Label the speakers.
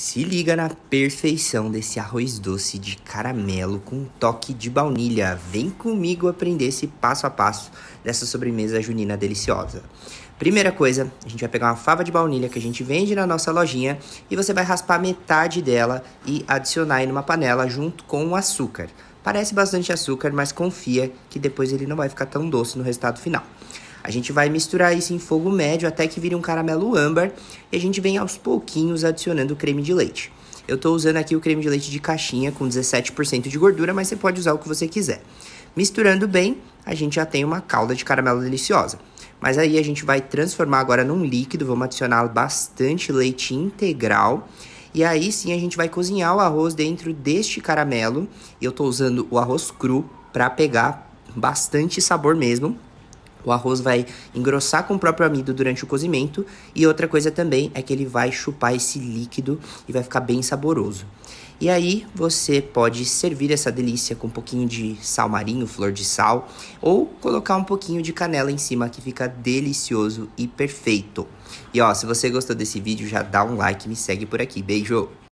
Speaker 1: Se liga na perfeição desse arroz doce de caramelo com toque de baunilha. Vem comigo aprender esse passo a passo dessa sobremesa junina deliciosa. Primeira coisa, a gente vai pegar uma fava de baunilha que a gente vende na nossa lojinha e você vai raspar metade dela e adicionar em uma panela junto com o açúcar. Parece bastante açúcar, mas confia que depois ele não vai ficar tão doce no resultado final. A gente vai misturar isso em fogo médio até que vire um caramelo âmbar e a gente vem aos pouquinhos adicionando o creme de leite. Eu estou usando aqui o creme de leite de caixinha com 17% de gordura, mas você pode usar o que você quiser. Misturando bem, a gente já tem uma calda de caramelo deliciosa. Mas aí a gente vai transformar agora num líquido, vamos adicionar bastante leite integral. E aí sim a gente vai cozinhar o arroz dentro deste caramelo. Eu estou usando o arroz cru para pegar bastante sabor mesmo. O arroz vai engrossar com o próprio amido durante o cozimento. E outra coisa também é que ele vai chupar esse líquido e vai ficar bem saboroso. E aí você pode servir essa delícia com um pouquinho de sal marinho, flor de sal, ou colocar um pouquinho de canela em cima que fica delicioso e perfeito. E ó, se você gostou desse vídeo, já dá um like e me segue por aqui. Beijo!